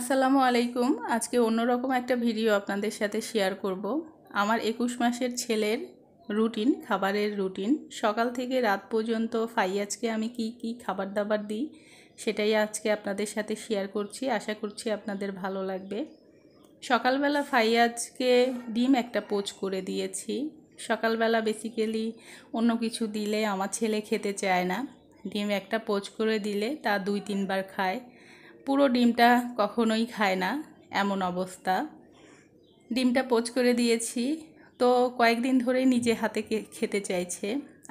আসসালামু আলাইকুম আজকে অন্যরকম একটা ভিডিও আপনাদের সাথে শেয়ার করব আমার একুশ মাসের ছেলের রুটিন খাবারের রুটিন সকাল থেকে রাত পর্যন্ত আজকে আমি কি কি খাবার দাবার দিই সেটাই আজকে আপনাদের সাথে শেয়ার করছি আশা করছি আপনাদের ভালো লাগবে সকালবেলা ফাই আজকে ডিম একটা পোচ করে দিয়েছি সকালবেলা বেসিক্যালি অন্য কিছু দিলে আমার ছেলে খেতে চায় না ডিম একটা পোচ করে দিলে তা দুই তিনবার খায় পুরো ডিমটা কখনোই খায় না এমন অবস্থা ডিমটা পোচ করে দিয়েছি তো কয়েকদিন ধরেই নিজে হাতে খেতে চাইছে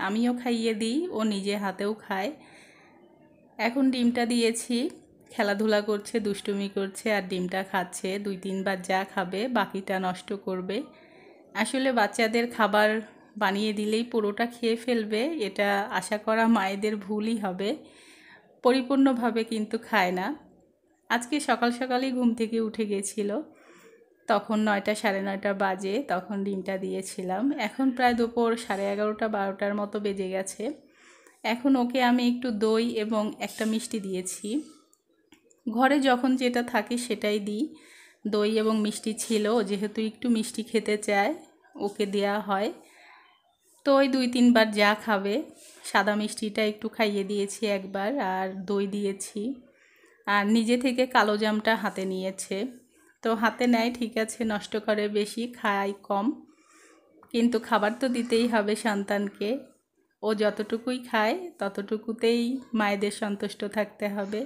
আমিও খাইয়ে দিই ও নিজে হাতেও খায় এখন ডিমটা দিয়েছি খেলাধুলা করছে দুষ্টুমি করছে আর ডিমটা খাচ্ছে দুই তিনবার যা খাবে বাকিটা নষ্ট করবে আসলে বাচ্চাদের খাবার বানিয়ে দিলেই পুরোটা খেয়ে ফেলবে এটা আশা করা মায়েদের ভুলই হবে পরিপূর্ণভাবে কিন্তু খায় না আজকে সকাল সকালেই ঘুম থেকে উঠে গেছিল তখন নয়টা সাড়ে নয়টা বাজে তখন ডিমটা দিয়েছিলাম এখন প্রায় দুপুর সাড়ে এগারোটা বারোটার মতো বেজে গেছে এখন ওকে আমি একটু দই এবং একটা মিষ্টি দিয়েছি ঘরে যখন যেটা থাকে সেটাই দিই দই এবং মিষ্টি ছিল যেহেতু একটু মিষ্টি খেতে চায় ওকে দেয়া হয় তো ওই দুই তিনবার যা খাবে সাদা মিষ্টিটা একটু খাইয়ে দিয়েছি একবার আর দই দিয়েছি আর নিজে থেকে কালো জামটা হাতে নিয়েছে তো হাতে নেয় ঠিক আছে নষ্ট করে বেশি খায় কম কিন্তু খাবার তো দিতেই হবে সন্তানকে ও যতটুকুই খায় ততটুকুতেই মায়েদের সন্তুষ্ট থাকতে হবে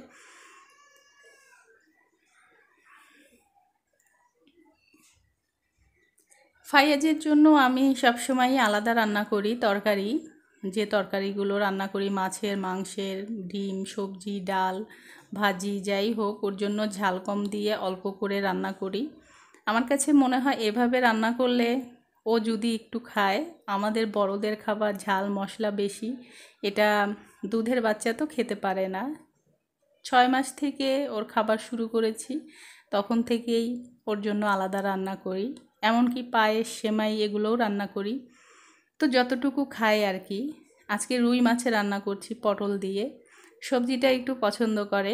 ফাইয়াজের জন্য আমি সবসময় আলাদা রান্না করি তরকারি যে তরকারিগুলো রান্না করি মাছের মাংসের ডিম সবজি ডাল ভাজি যাই হোক ওর জন্য ঝাল কম দিয়ে অল্প করে রান্না করি আমার কাছে মনে হয় এভাবে রান্না করলে ও যদি একটু খায় আমাদের বড়দের খাবার ঝাল মশলা বেশি এটা দুধের বাচ্চা তো খেতে পারে না ছয় মাস থেকে ওর খাবার শুরু করেছি তখন থেকেই ওর জন্য আলাদা রান্না করি এমনকি পায়েস সেমাই এগুলোও রান্না করি তো যতটুকু খায় আর কি আজকে রুই মাছে রান্না করছি পটল দিয়ে সবজিটা একটু পছন্দ করে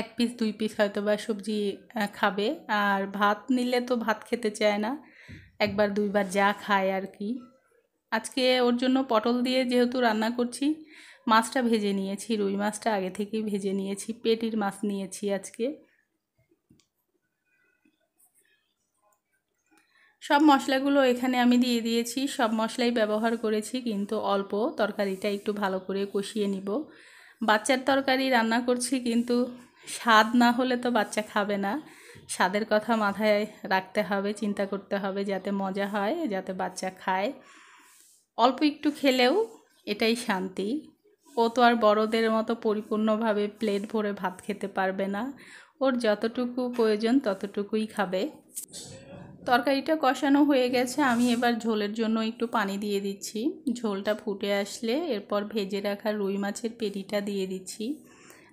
এক পিস দুই পিস হয়তো বা সবজি খাবে আর ভাত নিলে তো ভাত খেতে চায় না একবার দুইবার যা খায় আর কি আজকে ওর জন্য পটল দিয়ে যেহেতু রান্না করছি মাছটা ভেজে নিয়েছি রুই মাছটা আগে থেকেই ভেজে নিয়েছি পেটির মাছ নিয়েছি আজকে সব মশলাগুলো এখানে আমি দিয়ে দিয়েছি সব মশলাই ব্যবহার করেছি কিন্তু অল্প তরকারিটা একটু ভালো করে কষিয়ে নিব বাচ্চার তরকারি রান্না করছি কিন্তু স্বাদ না হলে তো বাচ্চা খাবে না স্বাদের কথা মাথায় রাখতে হবে চিন্তা করতে হবে যাতে মজা হয় যাতে বাচ্চা খায় অল্প একটু খেলেও এটাই শান্তি ও তো আর বড়দের মতো পরিপূর্ণভাবে প্লেট ভরে ভাত খেতে পারবে না ওর যতটুকু প্রয়োজন ততটুকুই খাবে তরকারিটা কষানো হয়ে গেছে আমি এবার ঝোলের জন্য একটু পানি দিয়ে দিচ্ছি ঝোলটা ফুটে আসলে এরপর ভেজে রাখা রুই মাছের পেটিটা দিয়ে দিচ্ছি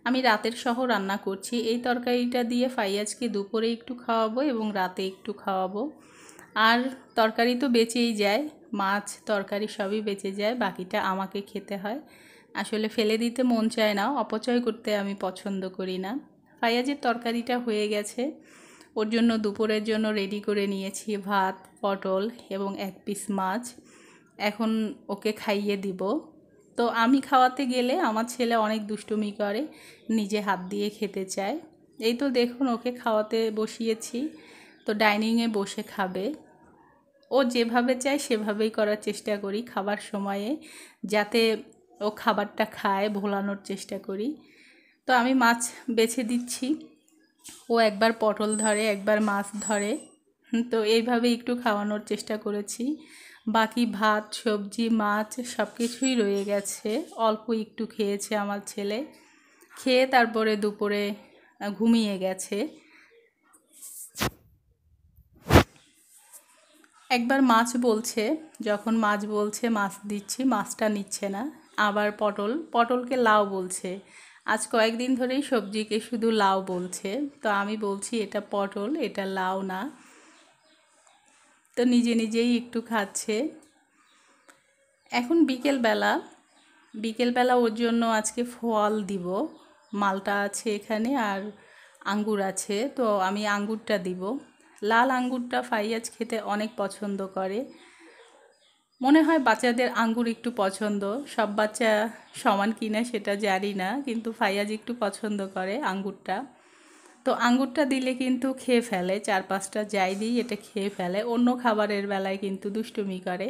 আমি রাতের সহ রান্না করছি এই তরকারিটা দিয়ে ফাইয়াজকে দুপুরে একটু খাওয়াবো এবং রাতে একটু খাওয়াবো আর তরকারি তো বেঁচেই যায় মাছ তরকারি সবই বেঁচে যায় বাকিটা আমাকে খেতে হয় আসলে ফেলে দিতে মন চায় না অপচয় করতে আমি পছন্দ করি না ফাইয়াজের তরকারিটা হয়ে গেছে ওর জন্য দুপুরের জন্য রেডি করে নিয়েছি ভাত পটল এবং এক পিস মাছ এখন ওকে খাইয়ে দিব তো আমি খাওয়াতে গেলে আমার ছেলে অনেক দুষ্টুমি করে নিজে হাত দিয়ে খেতে চায় এই তো দেখুন ওকে খাওয়াতে বসিয়েছি তো ডাইনিংয়ে বসে খাবে ও যেভাবে চায় সেভাবেই করার চেষ্টা করি খাবার সময়ে যাতে ও খাবারটা খায় ভোলানোর চেষ্টা করি তো আমি মাছ বেছে দিচ্ছি ও একবার পটল ধরে একবার মাছ ধরে তো এইভাবে একটু খাওয়ানোর চেষ্টা করেছি বাকি ভাত সবজি মাছ সব কিছুই রয়ে গেছে অল্প একটু খেয়েছে আমার ছেলে খেয়ে তারপরে দুপুরে ঘুমিয়ে গেছে একবার মাছ বলছে যখন মাছ বলছে মাছ দিচ্ছি মাছটা নিচ্ছে না আবার পটল পটলকে লাউ বলছে আজ কয়েকদিন ধরেই সবজিকে শুধু লাউ বলছে তো আমি বলছি এটা পটল এটা লাউ না তো নিজে নিজেই একটু খাচ্ছে এখন বিকেলবেলা বিকেলবেলা ওর জন্য আজকে ফল দিব মালটা আছে এখানে আর আঙ্গুর আছে তো আমি আঙ্গুরটা দিব লাল আঙ্গুরটা ফাইয়াজ খেতে অনেক পছন্দ করে মনে হয় বাচ্চাদের আঙ্গুর একটু পছন্দ সব বাচ্চা সমান কিনা সেটা জানি না কিন্তু ফাইয়াজ একটু পছন্দ করে আঙ্গুরটা তো আঙ্গুরটা দিলে কিন্তু খেয়ে ফেলে চার পাঁচটা যাই দিই এটা খেয়ে ফেলে অন্য খাবারের বেলায় কিন্তু দুষ্টুমি করে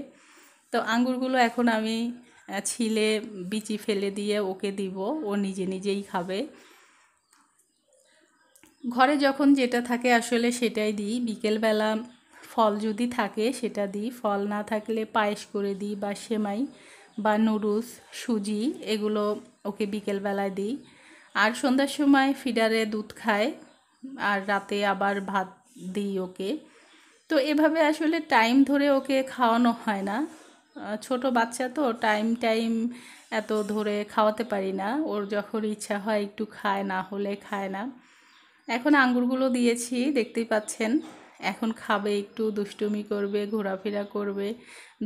তো আঙ্গুরগুলো এখন আমি ছিলে বিচি ফেলে দিয়ে ওকে দিব ও নিজে নিজেই খাবে ঘরে যখন যেটা থাকে আসলে সেটাই দিই বিকেলবেলা ফল যদি থাকে সেটা দিই ফল না থাকলে পায়েস করে দিই বা সেমাই বা নুডলস সুজি এগুলো ওকে বিকেলবেলায় দিই আর সন্ধ্যার সময় ফিডারে দুধ খায় আর রাতে আবার ভাত দিই ওকে তো এভাবে আসলে টাইম ধরে ওকে খাওয়ানো হয় না ছোট বাচ্চা তো টাইম টাইম এত ধরে খাওয়াতে পারি না ওর যখন ইচ্ছা হয় একটু খায় না হলে খায় না এখন আঙ্গুরগুলো দিয়েছি দেখতেই পাচ্ছেন এখন খাবে একটু দুষ্টুমি করবে ঘোরাফেরা করবে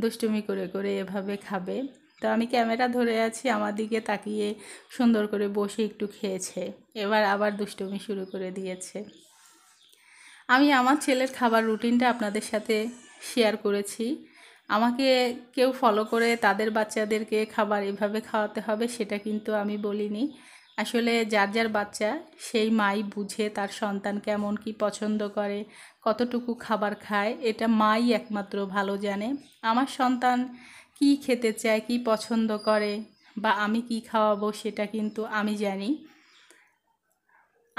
দুষ্টুমি করে করে এভাবে খাবে তো আমি ক্যামেরা ধরে আছি আমার দিকে তাকিয়ে সুন্দর করে বসে একটু খেয়েছে এবার আবার দুষ্টুমি শুরু করে দিয়েছে আমি আমার ছেলের খাবার রুটিনটা আপনাদের সাথে শেয়ার করেছি আমাকে কেউ ফলো করে তাদের বাচ্চাদেরকে খাবার এভাবে খাওয়াতে হবে সেটা কিন্তু আমি বলিনি আসলে যার যার বাচ্চা সেই মাই বুঝে তার সন্তান কেমন কি পছন্দ করে কতটুকু খাবার খায় এটা মাই একমাত্র ভালো জানে আমার সন্তান কি খেতে চায় কি পছন্দ করে বা আমি কি খাওয়াবো সেটা কিন্তু আমি জানি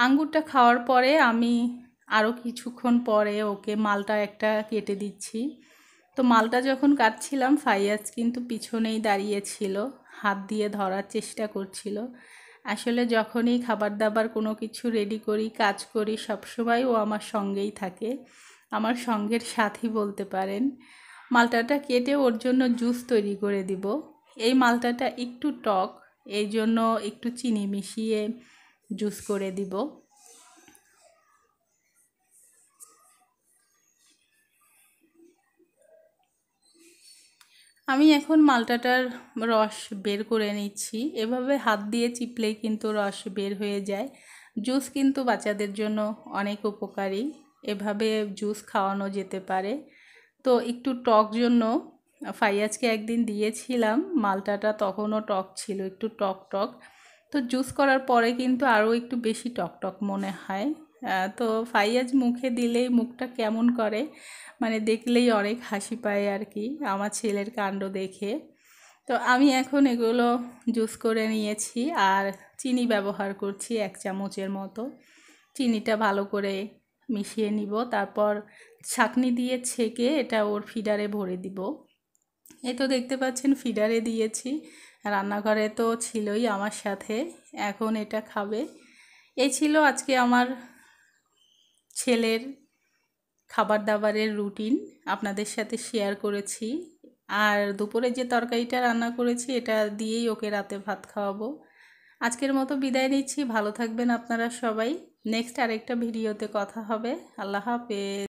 আঙ্গুরটা খাওয়ার পরে আমি আরও কিছুক্ষণ পরে ওকে মালটা একটা কেটে দিচ্ছি তো মালটা যখন কাটছিলাম ফাইয়াজ কিন্তু পিছনেই দাঁড়িয়েছিল হাত দিয়ে ধরার চেষ্টা করছিল আসলে যখনই খাবার দাবার কোনো কিছু রেডি করি কাজ করি সবসময় ও আমার সঙ্গেই থাকে আমার সঙ্গের সাথী বলতে পারেন মালটাটা কেটে ওর জন্য জুস তৈরি করে দিব এই মালটাটা একটু টক এই জন্য একটু চিনি মিশিয়ে জুস করে দিব আমি এখন মালটাটার রস বের করে নিচ্ছি এভাবে হাত দিয়ে চিপলেই কিন্তু রস বের হয়ে যায় জুস কিন্তু বাচ্চাদের জন্য অনেক উপকারী এভাবে জুস খাওয়ানো যেতে পারে তো একটু টক জন্য ফাইয়াজকে একদিন দিয়েছিলাম মালটাটা তখনও টক ছিল একটু টক টক তো জুস করার পরে কিন্তু আরও একটু বেশি টক টক মনে হয় তো ফাইয়াজ মুখে দিলেই মুখটা কেমন করে মানে দেখলেই অনেক হাসি পায় আর কি আমার ছেলের কাণ্ড দেখে তো আমি এখন এগুলো জুস করে নিয়েছি আর চিনি ব্যবহার করছি এক চামচের মতো চিনিটা ভালো করে মিশিয়ে নিব তারপর ছাকনি দিয়ে ছেঁকে এটা ওর ফিডারে ভরে দিব এ তো দেখতে পাচ্ছেন ফিডারে দিয়েছি রান্নাঘরে তো ছিলই আমার সাথে এখন এটা খাবে এই ছিল আজকে আমার ছেলের খাবার দাবারের রুটিন আপনাদের সাথে শেয়ার করেছি আর দুপুরে যে তরকারিটা রান্না করেছি এটা দিয়েই ওকে রাতে ভাত খাওয়াবো আজকের মতো বিদায় নিচ্ছি ভালো থাকবেন আপনারা সবাই নেক্সট আরেকটা ভিডিওতে কথা হবে আল্লাহ হাফেজ